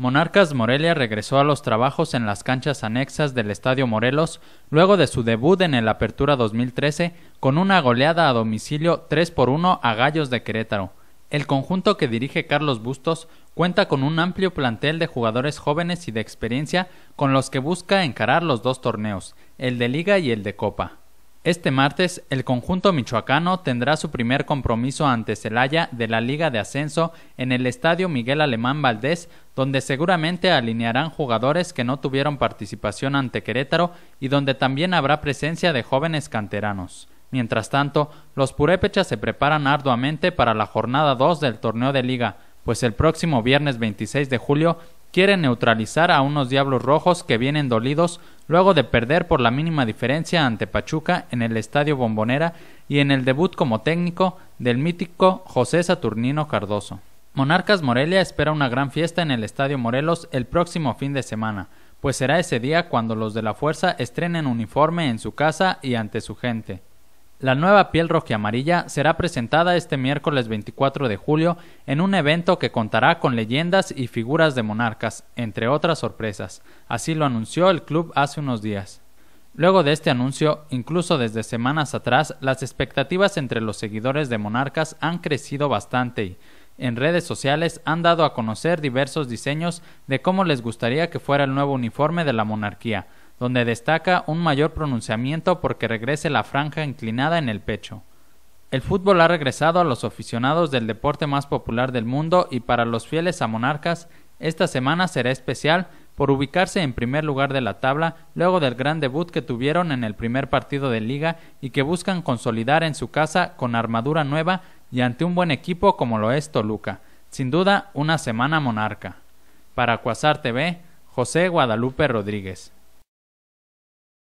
Monarcas Morelia regresó a los trabajos en las canchas anexas del Estadio Morelos luego de su debut en el Apertura 2013 con una goleada a domicilio 3 por 1 a Gallos de Querétaro. El conjunto que dirige Carlos Bustos cuenta con un amplio plantel de jugadores jóvenes y de experiencia con los que busca encarar los dos torneos, el de liga y el de copa. Este martes, el conjunto michoacano tendrá su primer compromiso ante Celaya de la Liga de Ascenso en el Estadio Miguel Alemán Valdés, donde seguramente alinearán jugadores que no tuvieron participación ante Querétaro y donde también habrá presencia de jóvenes canteranos. Mientras tanto, los purépechas se preparan arduamente para la jornada 2 del torneo de liga, pues el próximo viernes 26 de julio quieren neutralizar a unos diablos rojos que vienen dolidos luego de perder por la mínima diferencia ante Pachuca en el Estadio Bombonera y en el debut como técnico del mítico José Saturnino Cardoso. Monarcas Morelia espera una gran fiesta en el Estadio Morelos el próximo fin de semana, pues será ese día cuando los de la fuerza estrenen uniforme en su casa y ante su gente. La nueva piel roja amarilla será presentada este miércoles 24 de julio en un evento que contará con leyendas y figuras de monarcas, entre otras sorpresas. Así lo anunció el club hace unos días. Luego de este anuncio, incluso desde semanas atrás, las expectativas entre los seguidores de monarcas han crecido bastante y, en redes sociales, han dado a conocer diversos diseños de cómo les gustaría que fuera el nuevo uniforme de la monarquía, donde destaca un mayor pronunciamiento porque regrese la franja inclinada en el pecho. El fútbol ha regresado a los aficionados del deporte más popular del mundo y para los fieles a Monarcas esta semana será especial por ubicarse en primer lugar de la tabla luego del gran debut que tuvieron en el primer partido de liga y que buscan consolidar en su casa con armadura nueva y ante un buen equipo como lo es Toluca. Sin duda, una semana monarca. Para Cuasar TV, José Guadalupe Rodríguez.